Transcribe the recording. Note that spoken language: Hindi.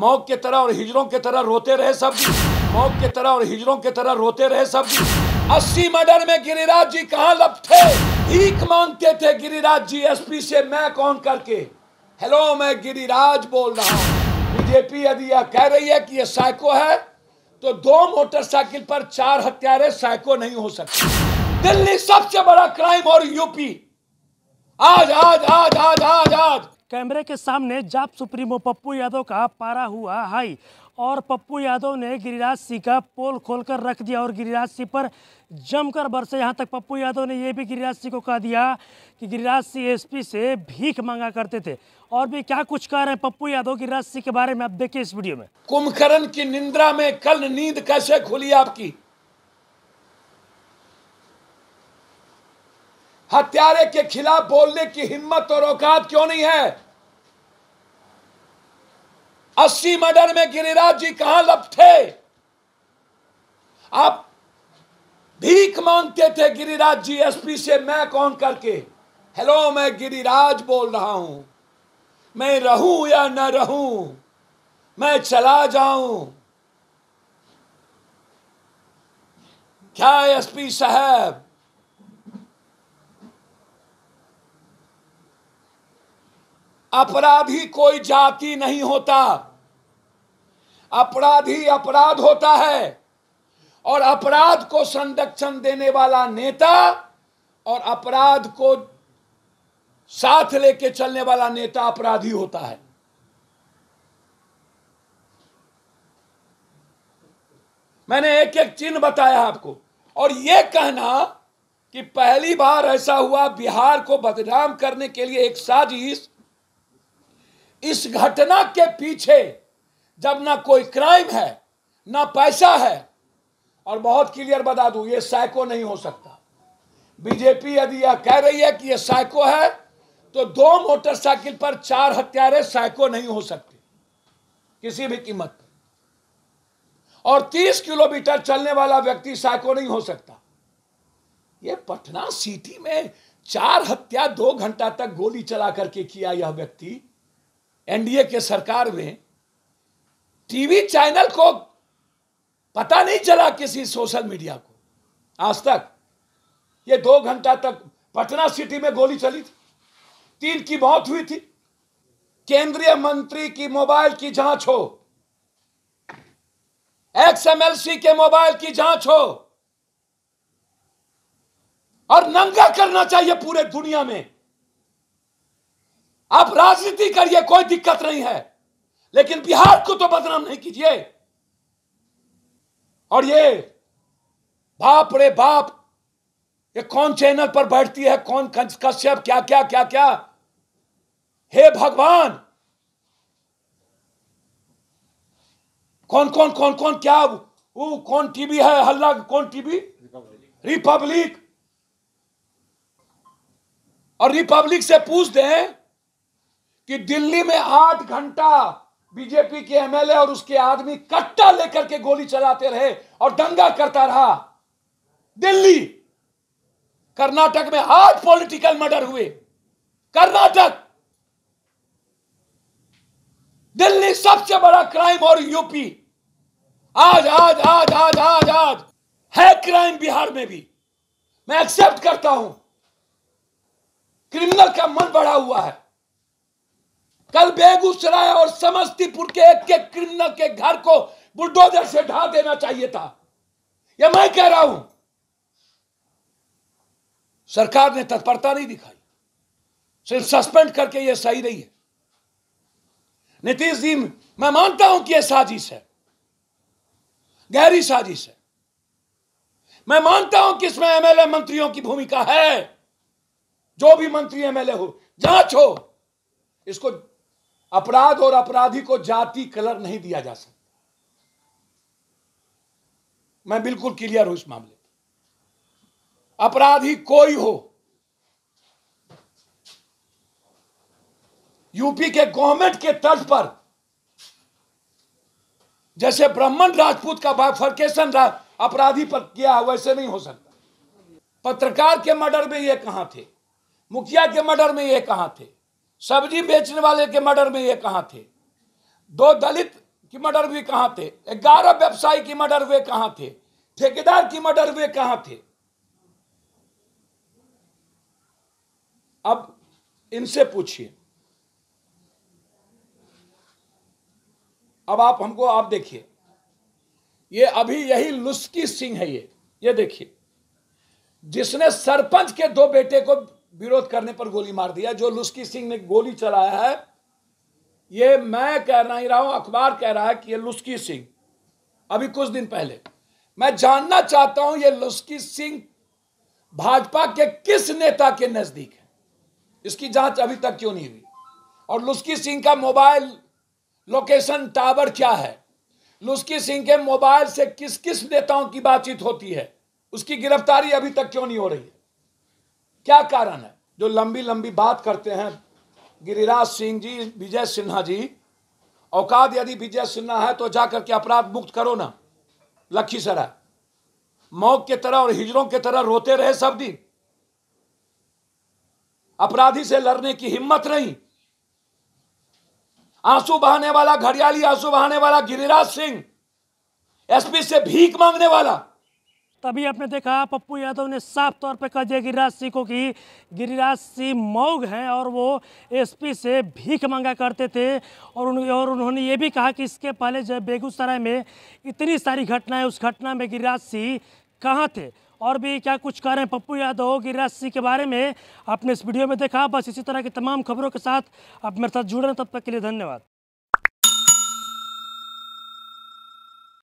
मौक के तरह और हिजरों के तरह रोते रहे सब मौक के तरह और हिजरों के तरह रोते रहे सब अस्सी मर्डर में गिरिराज जी कहाँ थे भीख मांगते थे गिरिराज जी एसपी से मैं कौन करके हेलो मैं गिरिराज बोल रहा हूँ बीजेपी यदि यह कह रही है कि यह साइको है तो दो मोटरसाइकिल पर चार हत्यारे साइको नहीं हो सकते दिल्ली सबसे बड़ा क्राइम और यूपी आज आज आज आज आज आज आज कैमरे के सामने जाप सुप्रीमो पप्पू यादव का पारा हुआ हाई और पप्पू यादव ने गिरिराज सिंह का पोल खोलकर रख दिया और गिरिराज सिंह पर जमकर बरसे यहाँ तक पप्पू यादव ने यह भी गिरिराज सिंह को कह दिया कि गिरिराज सिंह एसपी से भीख मांगा करते थे और भी क्या कुछ कह रहे हैं पप्पू यादव गिरिराज सिंह के बारे में आप देखिए इस वीडियो में कुंभकर्ण की निंद्रा में कल नींद कैसे खुली आपकी हत्यारे के खिलाफ बोलने की हिम्मत और औकात क्यों नहीं है अस्सी मर्डर में गिरिराज जी कहां थे आप भीख मांगते थे गिरिराज जी एसपी से मैं कौन करके हेलो मैं गिरिराज बोल रहा हूं मैं रहूं या न रहूं मैं चला जाऊं क्या एसपी साहब अपराधी कोई जाति नहीं होता अपराधी अपराध होता है और अपराध को संरक्षण देने वाला नेता और अपराध को साथ लेके चलने वाला नेता अपराधी होता है मैंने एक एक चिन्ह बताया आपको और यह कहना कि पहली बार ऐसा हुआ बिहार को बदनाम करने के लिए एक साजिश इस घटना के पीछे जब ना कोई क्राइम है ना पैसा है और बहुत क्लियर बता दूं ये साइको नहीं हो सकता बीजेपी यदि यह कह रही है कि यह साइको है तो दो मोटरसाइकिल पर चार हत्यारे साइको नहीं हो सकते किसी भी कीमत पर और 30 किलोमीटर चलने वाला व्यक्ति साइको नहीं हो सकता यह पटना सिटी में चार हत्या दो घंटा तक गोली चला करके किया यह व्यक्ति एनडीए के सरकार में टीवी चैनल को पता नहीं चला किसी सोशल मीडिया को आज तक ये दो घंटा तक पटना सिटी में गोली चली थी तीन की मौत हुई थी केंद्रीय मंत्री की मोबाइल की जांच हो एक्सएमएलसी के मोबाइल की जांच हो और नंगा करना चाहिए पूरे दुनिया में आप राजनीति करिए कोई दिक्कत नहीं है लेकिन बिहार को तो बदनाम नहीं कीजिए और ये बाप रे बाप ये कौन चैनल पर बैठती है कौन कश्यप क्या क्या क्या क्या हे भगवान कौन कौन कौन कौन क्या वो कौन टीवी है हल्ला कौन टीवी रिपब्लिक और रिपब्लिक से पूछ दें कि दिल्ली में आठ घंटा बीजेपी के एमएलए और उसके आदमी कट्टा लेकर के गोली चलाते रहे और दंगा करता रहा दिल्ली कर्नाटक में आठ पॉलिटिकल मर्डर हुए कर्नाटक दिल्ली सबसे बड़ा क्राइम और यूपी आज आज आज आज आज आज है क्राइम बिहार में भी मैं एक्सेप्ट करता हूं क्रिमिनल का मन बढ़ा हुआ है कल बेगूसराय और समस्तीपुर के एक एक क्रिमिनल के घर को बुलडोजर से ढा देना चाहिए था यह मैं कह रहा हूं सरकार ने तत्परता नहीं दिखाई सिर्फ सस्पेंड करके यह सही नहीं है नीतीश जी मैं मानता हूं कि यह साजिश है गहरी साजिश है मैं मानता हूं कि इसमें एमएलए मंत्रियों की भूमिका है जो भी मंत्री एमएलए हो जांच हो इसको अपराध और अपराधी को जाति कलर नहीं दिया जा सकता मैं बिल्कुल क्लियर हूं इस मामले अपराधी कोई हो यूपी के गवर्नमेंट के तर्ज पर जैसे ब्राह्मण राजपूत का बाइफर्केशन अपराधी पर किया है वैसे नहीं हो सकता पत्रकार के मर्डर में ये कहां थे मुखिया के मर्डर में ये कहां थे सब्जी बेचने वाले के मर्डर में ये कहाँ थे दो दलित की मर्डर हुए कहाँ थे ग्यारह व्यवसायी की मर्डर हुए कहाँ थे ठेकेदार की मर्डर हुए कहाँ थे अब इनसे पूछिए अब आप हमको आप देखिए ये अभी यही लुस्की सिंह है ये ये देखिए जिसने सरपंच के दो बेटे को विरोध करने पर गोली मार दिया जो लुस्की सिंह ने गोली चलाया है ये मैं कह नहीं रहा हूं अखबार कह रहा है कि ये लुस्की सिंह अभी कुछ दिन पहले मैं जानना चाहता हूं ये लुस्की सिंह भाजपा के किस नेता के नजदीक है इसकी जांच अभी तक क्यों नहीं हुई और लुस्की सिंह का मोबाइल लोकेशन टावर क्या है लुस्की सिंह के मोबाइल से किस किस नेताओं की बातचीत होती है उसकी गिरफ्तारी अभी तक क्यों नहीं हो रही है क्या कारण है जो लंबी लंबी बात करते हैं गिरिराज सिंह जी विजय सिन्हा जी औकात यदि विजय सिन्हा है तो जाकर के अपराध मुक्त करो ना लखीसराय मौक के तरह और हिजरों के तरह रोते रहे सब दिन अपराधी से लड़ने की हिम्मत नहीं आंसू बहाने वाला घड़ियाली आंसू बहाने वाला गिरिराज सिंह एसपी से भीख मांगने वाला तभी आपने देखा पप्पू यादव ने साफ तौर पर कहा दिया गिरिराज सिंह को कि गिरिराज सिंह मऊग हैं और वो एसपी से भीख मांगा करते थे और उन और उन्होंने ये भी कहा कि इसके पहले जब बेगूसराय में इतनी सारी घटनाएं उस घटना में गिरिराज सिंह कहाँ थे और भी क्या कुछ कर रहे हैं पप्पू यादव गिरिराज सिंह के बारे में आपने इस वीडियो में देखा बस इसी तरह की तमाम खबरों के साथ आप मेरे साथ जुड़े रहे तब तक के लिए धन्यवाद